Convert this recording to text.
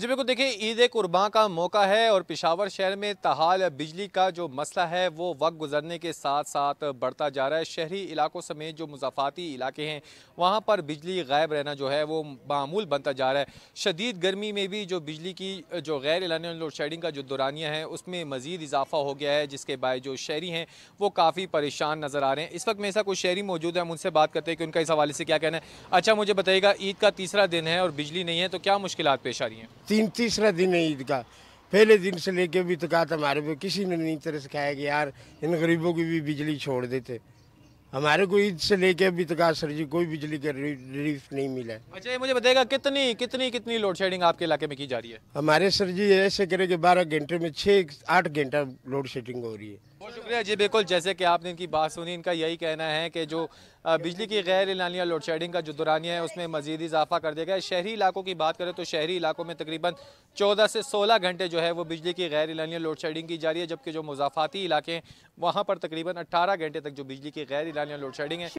जी बिल्कुल देखिए ईद कुर्बान का मौका है और पिशावर शहर में तहाल बिजली का जो मसला है वो वक्त गुजरने के साथ साथ बढ़ता जा रहा है शहरी इलाकों समेत जो मुजाफाती इलाके हैं वहाँ पर बिजली गायब रहना जो है वो मामूल बनता जा रहा है शदीद गर्मी में भी जो बिजली की जो गैर एलानी लोड शेडिंग का जो दुरानिया है उसमें मज़ीद इजाफा हो गया है जिसके बाद जो शहरी हैं वो काफ़ी परेशान नज़र आ रहे हैं इस वक्त मेरे साथ कुछ शहरी मौजूद है हम उनसे बात करते हैं कि उनका इस हवाले से क्या कहना है अच्छा मुझे बताइएगा ईद का तीसरा दिन है और बिजली नहीं है तो क्या मुश्किल पेश आ रही हैं तीन तीसरा दिन है ईद का पहले दिन से लेके भी तो कहा था हमारे पे किसी ने नहीं तरह से कि यार इन गरीबों की भी बिजली छोड़ देते हमारे को ईद से लेके अभी तक सर जी कोई बिजली का रिलीफ नहीं मिला अच्छा ये मुझे बताएगा कितनी कितनी कितनी लोड शेडिंग आपके इलाके में की जा रही है हमारे सर जी ऐसे करे कि बारह घंटे में छः आठ घंटा लोड शेडिंग हो रही है बहुत शुक्रिया जी बिल्कुल जैसे कि आपने इनकी बात सुनी इनका यही कहना है कि जो बिजली की गैर एलानिया लोड शेडिंग का जो दुरानिया है उसमें मजीद इजाफा कर दिया गया है शहरी इलाकों की बात करें तो शहरी इलाकों में तकरीबन 14 से 16 घंटे जो है वो बिजली की गैर एलानिया लोड शेडिंग की जा रही है जबकि जो मुजाफाती इलाके हैं वहाँ पर तकरीबन अट्ठारह घंटे तक जो बिजली की गैर एलानिया लोड शेडिंग है